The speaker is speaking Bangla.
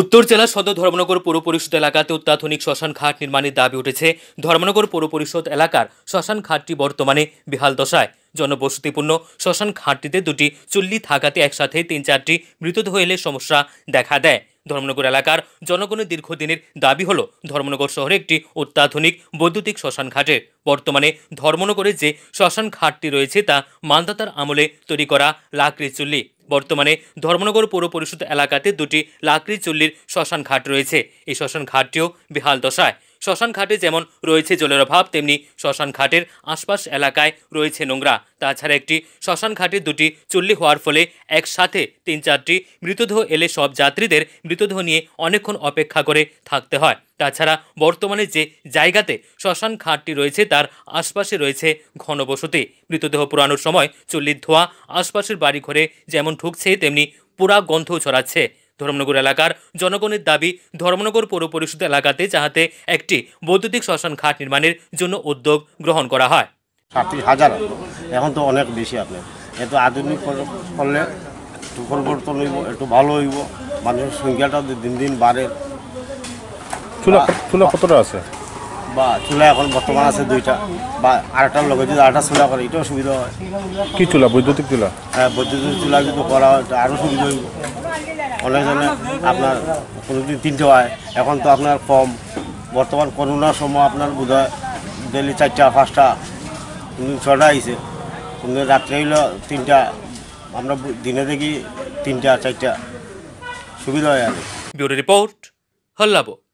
উত্তর জেলা সদর ধর্মনগর পৌর পরিষদ এলাকাতে অত্যাধুনিক শ্মশান ঘাট নির্মাণের দাবি উঠেছে ধর্মনগর পৌর পরিষদ এলাকার শ্মশান ঘাটটি বর্তমানে বেহাল দশায় জনবসতিপূর্ণ শ্মশান ঘাটটিতে দুটি চুল্লি থাকাতে একসাথে তিন চারটি মৃতদেহ এলে সমস্যা দেখা দেয় ধর্মনগর এলাকার জনগণের দীর্ঘদিনের দাবি হল ধর্মনগর শহরে একটি অত্যাধুনিক বৈদ্যুতিক শ্মশান ঘাটের বর্তমানে ধর্মনগরে যে শ্মশান ঘাটটি রয়েছে তা মানদাতার আমলে তৈরি করা লাকড়ি চুল্লি বর্তমানে ধর্মনগর পৌর পরিষদ এলাকাতে দুটি লাকড়ি চুল্লির শ্মশান ঘাট রয়েছে এই শ্মশান ঘাটটিও বেহাল দশায় শ্মশান ঘাটে যেমন রয়েছে জলের অভাব তেমনি শ্মশান ঘাটের আশপাশ এলাকায় রয়েছে নোংরা তাছাড়া একটি শ্মশান ঘাটে দুটি চুল্লি হওয়ার ফলে একসাথে তিন চারটি মৃতদেহ এলে সব যাত্রীদের মৃতদেহ নিয়ে অনেকক্ষণ অপেক্ষা করে থাকতে হয় তাছাড়া বর্তমানে যে জায়গাতে শ্মশান ঘাটটি রয়েছে তার আশপাশে রয়েছে ঘনবসতি মৃতদেহ পুরানোর সময় চুল্লির ধোয়া আশপাশের বাড়ি ঘরে যেমন ঢুকছে তেমনি পুরা গন্ধ ছড়াচ্ছে ধর্মনগর এলাকার জনগণের দাবি ধর্মনগর পৌর পরিষদ এলাকাতে যাহাতে একটি বৈদ্যুতিক শ্মশান ঘাট নির্মাণের জন্য উদ্যোগ গ্রহণ করা হয় হাজার এখন তো অনেক বেশি আপনার এত আধুনিক করলে একটু পরিবর্তন হইব একটু ভালো হইব মানুষের সংখ্যাটা দিন দিন বাড়ে চুলা চুলা কতটা আছে বা চুলা এখন বর্তমান আছে দুইটা বা আরেকটার লগে যদি আরেকটা চুলা করে এটাও সুবিধা হয় কি চুলা বৈদ্যুতিক চুলা হ্যাঁ বৈদ্যুতিক চুলা যদি করা হয় আরও সুবিধা হইব অনেকজনে আপনার প্রযুক্তি তিনটে হয় এখন তো আপনার কম বর্তমান করোনার সময় আপনার বোধ হয় ডেলি চারটা পাঁচটা ছটা আইসে কোনদিন রাত্রে হইলো তিনটা আমরা দিনে দেখি তিনটা চারটা সুবিধা হয় আর ব্যুরো রিপোর্ট হল্লাবো